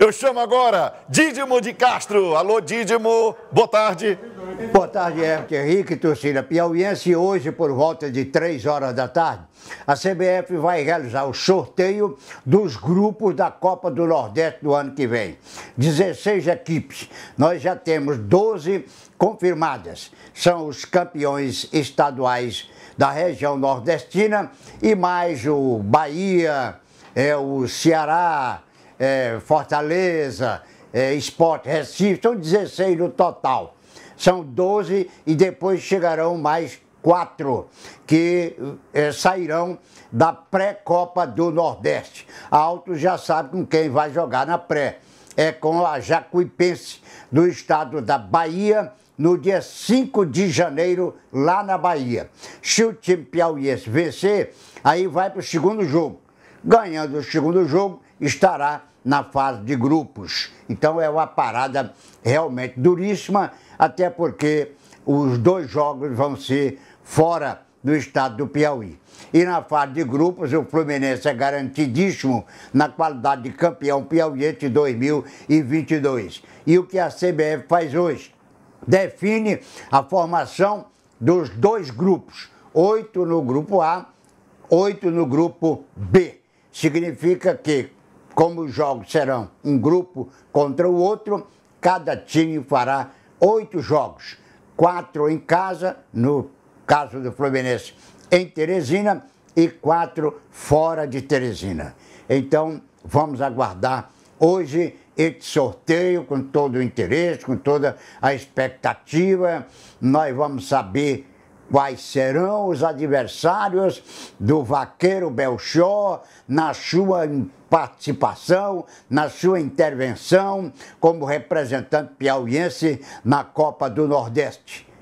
Eu chamo agora Dídimo de Castro. Alô, Dídimo, boa tarde. Boa tarde, Hermes Henrique, torcida piauiense. Hoje, por volta de 3 horas da tarde, a CBF vai realizar o sorteio dos grupos da Copa do Nordeste do ano que vem. 16 equipes. Nós já temos 12 confirmadas. São os campeões estaduais da região nordestina e mais o Bahia, é, o Ceará, é, Fortaleza, é, Sport Recife, são 16 no total. São 12 e depois chegarão mais quatro que é, sairão da pré-copa do Nordeste. A Alto já sabe com quem vai jogar na pré. É com a Jacuipense do estado da Bahia no dia 5 de janeiro lá na Bahia. Se o time piauiense vencer, aí vai para o segundo jogo ganhando o segundo jogo, estará na fase de grupos. Então é uma parada realmente duríssima, até porque os dois jogos vão ser fora do estado do Piauí. E na fase de grupos, o Fluminense é garantidíssimo na qualidade de campeão piauiense 2022. E o que a CBF faz hoje? Define a formação dos dois grupos: oito no grupo A, oito no grupo B significa que, como os jogos serão um grupo contra o outro, cada time fará oito jogos, quatro em casa, no caso do Fluminense, em Teresina, e quatro fora de Teresina. Então, vamos aguardar hoje esse sorteio com todo o interesse, com toda a expectativa. Nós vamos saber quais serão os adversários do vaqueiro Belchó na sua participação, na sua intervenção como representante piauiense na Copa do Nordeste.